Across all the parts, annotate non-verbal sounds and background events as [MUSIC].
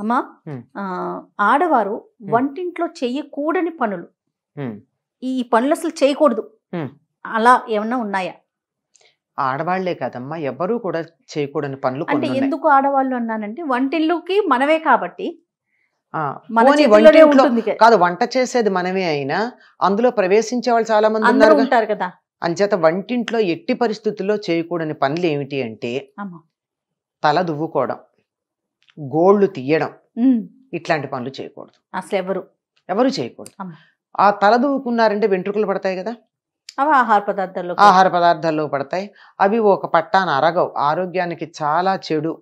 అమ్మా ఆడవారు వంటింట్లో చెయ్యకూడని పనులు ఈ పనులు అసలు చేయకూడదు అలా ఏమన్నా ఉన్నాయా ఆడవాళ్లే కాదమ్మా ఎవరు కూడా చేయకూడని పనులు అంటే ఎందుకు ఆడవాళ్ళు అన్నానంటే వంటిల్లుకి మనమే కాబట్టి కాదు వంట చేసేది మనమే అయినా అందులో ప్రవేశించే వాళ్ళు చాలా మంది ఉన్నారు కదా అంచేత వంటింట్లో ఎట్టి పరిస్థితుల్లో చేయకూడని పనులు ఏమిటి అంటే తల దువ్వుకోవడం గోళ్లు తీయడం ఇట్లాంటి పనులు చేయకూడదు అసలు ఎవరు ఎవరు చేయకూడదు ఆ తల దూకున్నారంటే వెంట్రుకలు పడతాయి కదా అవి ఆహార పదార్థాల్లో ఆహార పదార్థాల్లో పడతాయి అవి ఒక పట్టాన అరగవు ఆరోగ్యానికి చాలా చెడు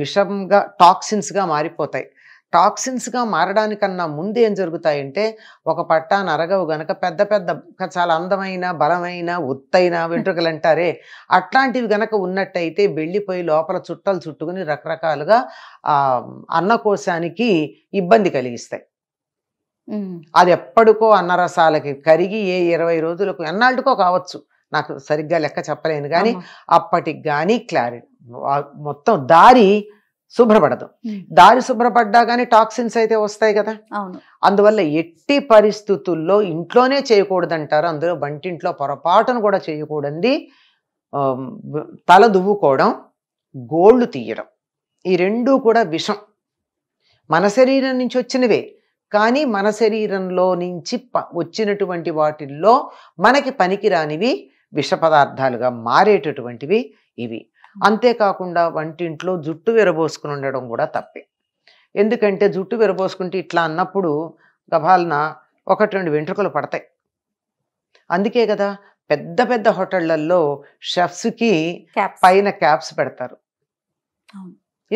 విషంగా టాక్సిన్స్గా మారిపోతాయి టాక్సిన్స్గా మారడానికన్నా ముందు ఏం జరుగుతాయంటే ఒక పట్టా నరగవు గనక పెద్ద పెద్ద చాలా అందమైన బలమైన ఒత్తైన వెంట్రుకలు అంటారే అట్లాంటివి గనక ఉన్నట్టయితే వెళ్ళిపోయి లోపల చుట్టలు చుట్టుకుని రకరకాలుగా అన్నకోశానికి ఇబ్బంది కలిగిస్తాయి అది ఎప్పటికో అన్నరసాలకి కరిగి ఏ ఇరవై రోజులకు ఎన్నాళ్ళకో కావచ్చు నాకు సరిగ్గా లెక్క చెప్పలేను కానీ అప్పటికి కానీ క్లారిటీ మొత్తం దారి శుభ్రపడదు దారి శుభ్రపడ్డా కానీ టాక్సిన్స్ అయితే వస్తాయి కదా అందువల్ల ఎట్టి పరిస్థితుల్లో ఇంట్లోనే చేయకూడదంటారు అందులో వంటింట్లో పొరపాటును కూడా చేయకూడదు తల దువ్వుకోవడం గోళ్ళు తీయడం ఈ రెండూ కూడా విషం మన శరీరం నుంచి వచ్చినవే కానీ మన శరీరంలో నుంచి వచ్చినటువంటి వాటిల్లో మనకి పనికిరానివి విష పదార్థాలుగా మారేటటువంటివి ఇవి అంతేకాకుండా వంటింట్లో జుట్టు విరబోసుకుని ఉండడం కూడా తప్పే ఎందుకంటే జుట్టు విరబోసుకుంటే ఇట్లా అన్నప్పుడు గభాలన ఒకటి రెండు వెంట్రుకలు పడతాయి అందుకే కదా పెద్ద పెద్ద హోటళ్లలో షెఫ్స్కి పైన క్యాప్స్ పెడతారు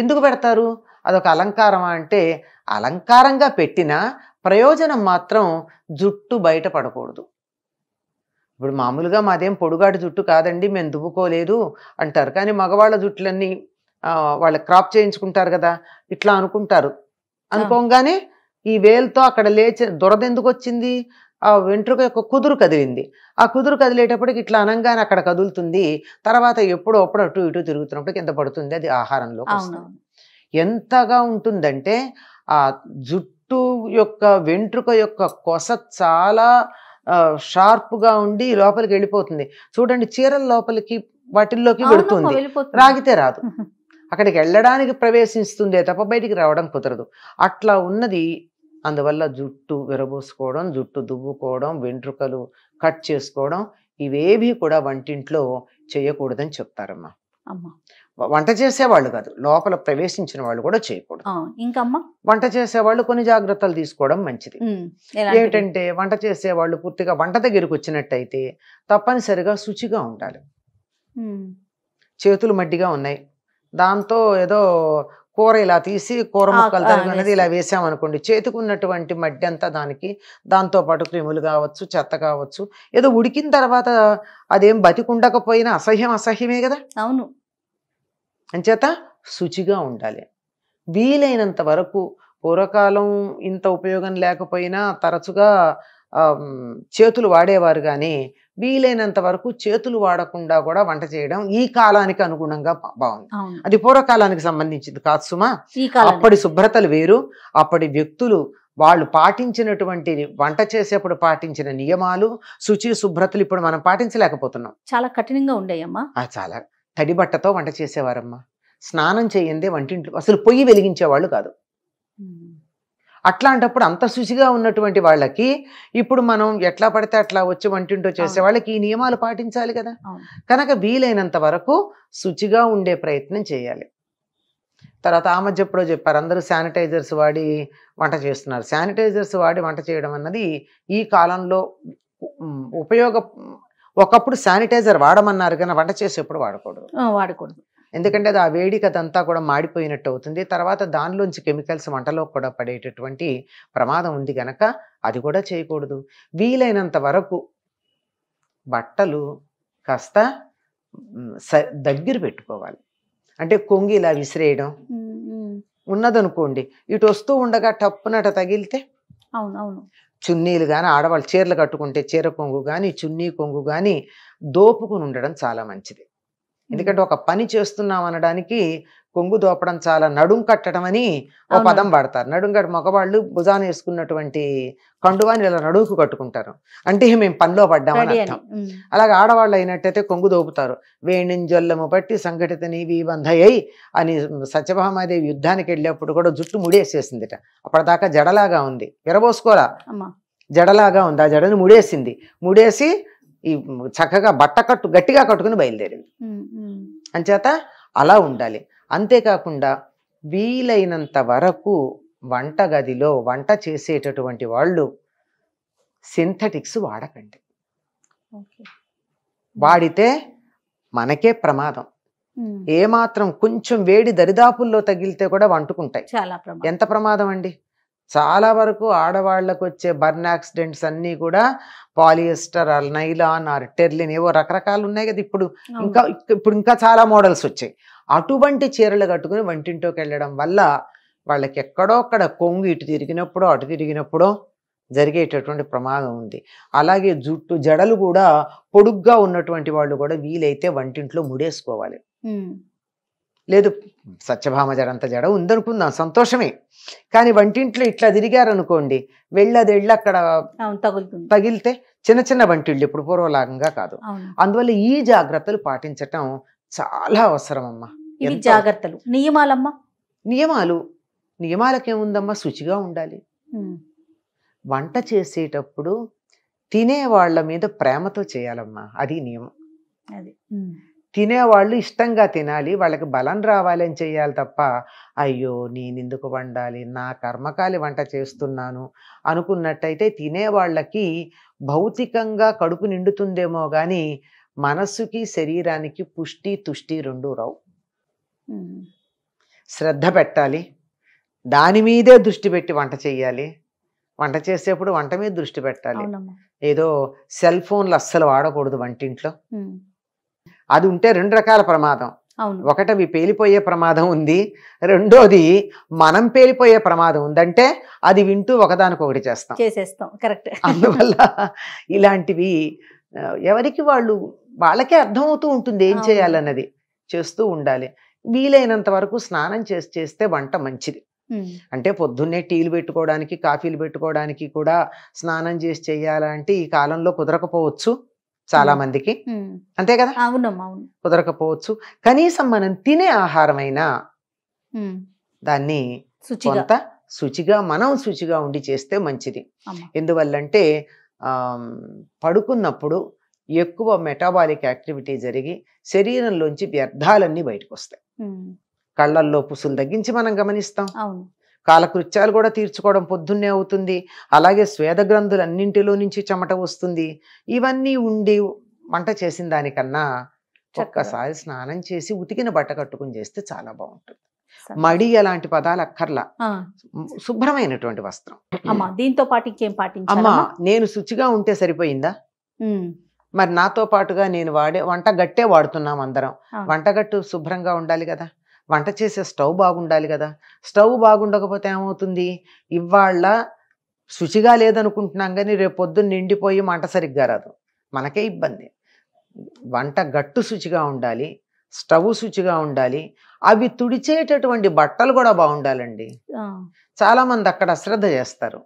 ఎందుకు పెడతారు అదొక అలంకారమా అంటే అలంకారంగా పెట్టిన ప్రయోజనం మాత్రం జుట్టు బయట పడకూడదు ఇప్పుడు మామూలుగా మాదేం పొడుగాటి జుట్టు కాదండి మేము దువ్వుకోలేదు అంటారు కానీ మగవాళ్ళ జుట్లన్నీ వాళ్ళ క్రాప్ చేయించుకుంటారు కదా ఇట్లా అనుకుంటారు అనుకోగానే ఈ వేలుతో అక్కడ లేచి దురద ఎందుకు వచ్చింది ఆ వెంట్రుక యొక్క కుదురు కదిలింది ఆ కుదురు కదిలేటప్పటికి ఇట్లా అనంగానే అక్కడ కదులుతుంది తర్వాత ఎప్పుడో అప్పుడు అటు ఇటు తిరుగుతున్నప్పుడు కింద పడుతుంది అది ఆహారంలో ఎంతగా ఉంటుందంటే ఆ జుట్టు యొక్క వెంట్రుక యొక్క కొస చాలా షార్ప్గా ఉండి లోపలికి వెళ్ళిపోతుంది చూడండి చీరల లోపలికి వాటిల్లోకి వెళుతుంది రాగితే రాదు అక్కడికి వెళ్ళడానికి ప్రవేశిస్తుందే తప్ప బయటికి రావడం కుదరదు అట్లా ఉన్నది అందువల్ల జుట్టు విరబోసుకోవడం జుట్టు దువ్వుకోవడం వెంట్రుకలు కట్ చేసుకోవడం ఇవేవి కూడా వంటింట్లో చేయకూడదని చెప్తారమ్మా వంట చేసేవాళ్ళు కాదు లోపల ప్రవేశించిన వాళ్ళు కూడా చేయకూడదు ఇంకమ్మా వంట చేసేవాళ్ళు కొన్ని జాగ్రత్తలు తీసుకోవడం మంచిది ఏమిటంటే వంట చేసేవాళ్ళు పూర్తిగా వంట దగ్గరికి వచ్చినట్టయితే తప్పనిసరిగా శుచిగా ఉండాలి చేతులు మడ్డిగా ఉన్నాయి దాంతో ఏదో కూర ఇలా తీసి కూర ముక్కలు అనేది ఇలా వేసామనుకోండి చేతికున్నటువంటి మడ్డి అంతా దానికి దాంతోపాటు క్రిములు కావచ్చు చెత్త కావచ్చు ఏదో ఉడికిన తర్వాత అదేం బతికుండకపోయినా అసహ్యం అసహ్యమే కదా అవును అంచేత శుచిగా ఉండాలి వీలైనంత వరకు పూర్వకాలం ఇంత ఉపయోగం లేకపోయినా తరచుగా చేతులు వాడేవారు కానీ వీలైనంత వరకు చేతులు వాడకుండా కూడా వంట చేయడం ఈ కాలానికి అనుగుణంగా బాగుంది అది పూర్వకాలానికి సంబంధించింది కాదు సుమా అప్పటి శుభ్రతలు వేరు అప్పటి వ్యక్తులు వాళ్ళు పాటించినటువంటి వంట చేసేప్పుడు పాటించిన నియమాలు శుచి శుభ్రతలు ఇప్పుడు మనం పాటించలేకపోతున్నాం చాలా కఠినంగా ఉండేయమ్మా చాలా తడి బట్టతో వంట చేసేవారమ్మా స్నానం చేయందే వంటింట్లో అసలు పొయ్యి వెలిగించేవాళ్ళు కాదు అట్లాంటప్పుడు అంత శుచిగా ఉన్నటువంటి వాళ్ళకి ఇప్పుడు మనం ఎట్లా పడితే అట్లా వచ్చి వంటింటో చేసే వాళ్ళకి ఈ నియమాలు పాటించాలి కదా కనుక వీలైనంత వరకు శుచిగా ఉండే ప్రయత్నం చేయాలి తర్వాత ఆ మధ్య ఎప్పుడో చెప్పారు అందరూ శానిటైజర్స్ వాడి వంట చేస్తున్నారు శానిటైజర్స్ వాడి వంట చేయడం అన్నది ఈ కాలంలో ఉపయోగ ఒకప్పుడు శానిటైజర్ వాడమన్నారు కానీ వంట చేసేప్పుడు వాడకూడదు వాడకూడదు ఎందుకంటే అది ఆ వేడికి అదంతా కూడా మాడిపోయినట్టు అవుతుంది తర్వాత దానిలోంచి కెమికల్స్ వంటలో కూడా పడేటటువంటి ప్రమాదం ఉంది కనుక అది కూడా చేయకూడదు వీలైనంత వరకు బట్టలు కాస్త దగ్గర పెట్టుకోవాలి అంటే కొంగి ఇలా విసిరేయడం ఉన్నదనుకోండి ఇటు వస్తూ ఉండగా టప్పునట తగిలితే అవునవును చున్నీలు కానీ ఆడవాళ్ళు చీరలు కట్టుకుంటే చీర కొంగు కానీ చున్నీ కొంగు కానీ దోపుకుని ఉండడం చాలా మంచిది ఎందుకంటే ఒక పని చేస్తున్నాం అనడానికి కొంగు దోపడం చాలా నడుం కట్టడం అని ఒక పదం పాడతారు నడుం కట్ట మగవాళ్ళు భుజాన వేసుకున్నటువంటి కండువాని ఇలా నడువుకు కట్టుకుంటారు అంటే మేము పనిలో పడ్డామని అలాగే ఆడవాళ్ళు అయినట్టయితే కొంగు దోపుతారు వేణింజొల్లము బట్టి సంఘటిత నీవి బంధయ్యి అని సత్యభామాదేవి యుద్ధానికి వెళ్ళేప్పుడు కూడా జుట్టు ముడేసేసిందిట అప్పటిదాకా జడలాగా ఉంది ఎరబోసుకోరా జడలాగా ఉంది ఆ జడని ముడేసింది ముడేసి ఈ చక్కగా బట్ట కట్టు గట్టిగా కట్టుకుని బయలుదేరింది అంచేత అలా ఉండాలి అంతేకాకుండా వీలైనంత వరకు వంటగదిలో వంట చేసేటటువంటి వాళ్ళు సింథటిక్స్ వాడకండి వాడితే మనకే ప్రమాదం ఏమాత్రం కొంచెం వేడి దరిదాపుల్లో తగిలితే కూడా వంటుకుంటాయి ఎంత ప్రమాదం అండి చాలా వరకు ఆడవాళ్ళకు వచ్చే బర్న్ యాక్సిడెంట్స్ అన్నీ కూడా polyester or nylon or terylene ఏవో రకరకాలు ఉన్నాయి కదా ఇప్పుడు ఇంకా ఇప్పుడు ఇంకా చాలా మోడల్స్ వచ్చాయి అటువంటి చీరలు కట్టుకుని వంటింట్లోకి వెళ్ళడం వల్ల వాళ్ళకి ఎక్కడో అక్కడ కొంగు ఇటు తిరిగినప్పుడో అటు తిరిగినప్పుడో జరిగేటటువంటి ప్రమాదం ఉంది అలాగే జుట్టు జడలు కూడా పొడుగ్గా ఉన్నటువంటి వాళ్ళు కూడా వీలైతే వంటింట్లో ముడేసుకోవాలి లేదు సత్యభామ జడంత జడ ఉందనుకుందాం సంతోషమే కానీ వంటింట్లో ఇట్లా తిరిగారనుకోండి వెళ్ళి అది వెళ్ళి అక్కడ తగిలితే చిన్న చిన్న వంటిళ్ళు ఇప్పుడు పూర్వలాగంగా కాదు అందువల్ల ఈ జాగ్రత్తలు పాటించటం చాలా అవసరం అమ్మా జాగ్రత్తలు నియమాలమ్మా నియమాలు నియమాలకేముందమ్మా శుచిగా ఉండాలి వంట చేసేటప్పుడు తినే వాళ్ళ మీద ప్రేమతో చేయాలమ్మా అది నియమం అది తినేవాళ్ళు ఇష్టంగా తినాలి వాళ్ళకి బలం రావాలని చేయాలి తప్ప అయ్యో నేను ఎందుకు వండాలి నా కర్మకాలి వంట చేస్తున్నాను అనుకున్నట్టయితే తినేవాళ్ళకి భౌతికంగా కడుపు నిండుతుందేమో కానీ మనస్సుకి శరీరానికి పుష్టి తుష్టి రెండు రావు శ్రద్ధ పెట్టాలి దాని మీదే దృష్టి పెట్టి వంట చేయాలి వంట చేసేప్పుడు వంట మీద దృష్టి పెట్టాలి ఏదో సెల్ ఫోన్లు అస్సలు వాడకూడదు వంటింట్లో అది ఉంటే రెండు రకాల ప్రమాదం ఒకటి అవి పేలిపోయే ప్రమాదం ఉంది రెండోది మనం పేలిపోయే ప్రమాదం ఉందంటే అది వింటూ ఒకదానికొకటి చేస్తాం చేసేస్తాం కరెక్ట్ అందువల్ల ఇలాంటివి ఎవరికి వాళ్ళు వాళ్ళకే అర్థమవుతూ ఉంటుంది ఏం చేయాలన్నది చేస్తూ ఉండాలి వీలైనంత వరకు స్నానం చేసి చేస్తే వంట మంచిది అంటే పొద్దున్నే టీలు పెట్టుకోవడానికి కాఫీలు పెట్టుకోవడానికి కూడా స్నానం చేసి చేయాలంటే ఈ కాలంలో కుదరకపోవచ్చు చాలా మందికి అంతే కదా కుదరకపోవచ్చు కనీసం మనం తినే అయినా దాన్ని కొంత శుచిగా మనం శుచిగా ఉండి చేస్తే మంచిది ఎందువల్లంటే పడుకున్నప్పుడు ఎక్కువ మెటాబాలిక్ యాక్టివిటీ జరిగి శరీరంలోంచి వ్యర్థాలన్నీ బయటకు వస్తాయి కళ్ళల్లో పుసులు తగ్గించి మనం గమనిస్తాం కాలకృత్యాలు కూడా తీర్చుకోవడం పొద్దున్నే అవుతుంది అలాగే స్వేద గ్రంథులన్నింటిలో నుంచి చెమట వస్తుంది ఇవన్నీ ఉండి వంట చేసిన దానికన్నా ఒక్కసారి స్నానం చేసి ఉతికిన బట్ట కట్టుకుని చేస్తే చాలా బాగుంటుంది మడి అలాంటి పదాలు అక్కర్లా శుభ్రమైనటువంటి వస్త్రం దీంతో పాటు ఇంకేం అమ్మా నేను శుచిగా ఉంటే సరిపోయిందా మరి నాతో పాటుగా నేను వాడే వంట గట్టే వాడుతున్నాం అందరం వంటగట్టు శుభ్రంగా ఉండాలి కదా వంట చేసే స్టవ్ బాగుండాలి కదా స్టవ్ బాగుండకపోతే ఏమవుతుంది ఇవాళ్ళ శుచిగా లేదనుకుంటున్నాం కానీ రేపు పొద్దున్న నిండిపోయి మంట సరిగ్గా రాదు మనకే ఇబ్బంది వంట గట్టు శుచిగా ఉండాలి స్టవ్ శుచిగా ఉండాలి అవి తుడిచేటటువంటి బట్టలు కూడా బాగుండాలండి చాలా మంది అక్కడ అశ్రద్ధ చేస్తారు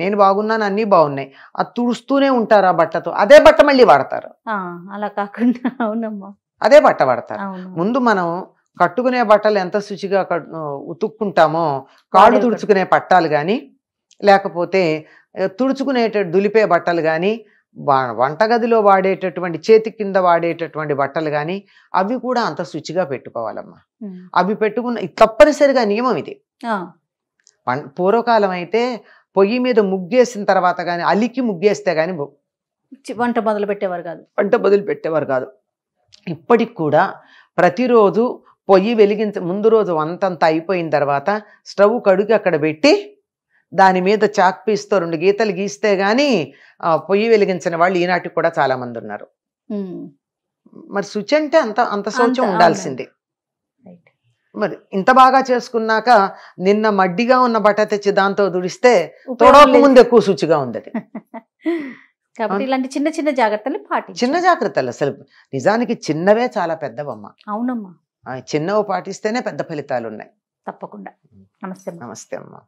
నేను బాగున్నాను అన్ని బాగున్నాయి అది తుడుస్తూనే ఉంటారు ఆ బట్టతో అదే బట్ట మళ్ళీ వాడతారు అలా కాకుండా అవునమ్మా అదే బట్ట వాడతారు ముందు మనం కట్టుకునే బట్టలు ఎంత శుచిగా ఉతుక్కుంటామో కాళ్ళు తుడుచుకునే పట్టాలు కానీ లేకపోతే తుడుచుకునేట దులిపే బట్టలు కానీ వంటగదిలో వాడేటటువంటి చేతి కింద వాడేటటువంటి బట్టలు కానీ అవి కూడా అంత శుచిగా పెట్టుకోవాలమ్మా అవి పెట్టుకున్న తప్పనిసరిగా నియమం ఇది పూర్వకాలం అయితే పొయ్యి మీద ముగ్గేసిన తర్వాత కానీ అలికి ముగ్గేస్తే కానీ వంట మొదలు పెట్టేవారు కాదు వంట మొదలు పెట్టేవారు కాదు ఇప్పటికి కూడా ప్రతిరోజు పొయ్యి వెలిగించ ముందు రోజు వంతంత అయిపోయిన తర్వాత స్టవ్ కడుగు అక్కడ పెట్టి దాని మీద చాక్ పీస్తో రెండు గీతలు గీస్తే కానీ పొయ్యి వెలిగించిన వాళ్ళు ఈనాటికి కూడా చాలా మంది ఉన్నారు మరి శుచి అంటే అంత అంత శౌచం ఉండాల్సిందే మరి ఇంత బాగా చేసుకున్నాక నిన్న మడ్డిగా ఉన్న బట్ట తెచ్చి దాంతో దుడిస్తే తోడోపు ముందు ఎక్కువ శుచిగా ఉంది [LAUGHS] ఇలాంటి చిన్న చిన్న జాగ్రత్తలు పాటి చిన్న జాగ్రత్తలు అసలు నిజానికి చిన్నవే చాలా పెద్దవమ్మా అవునమ్మా చిన్నవి పాటిస్తేనే పెద్ద ఫలితాలు ఉన్నాయి తప్పకుండా నమస్తే నమస్తే అమ్మా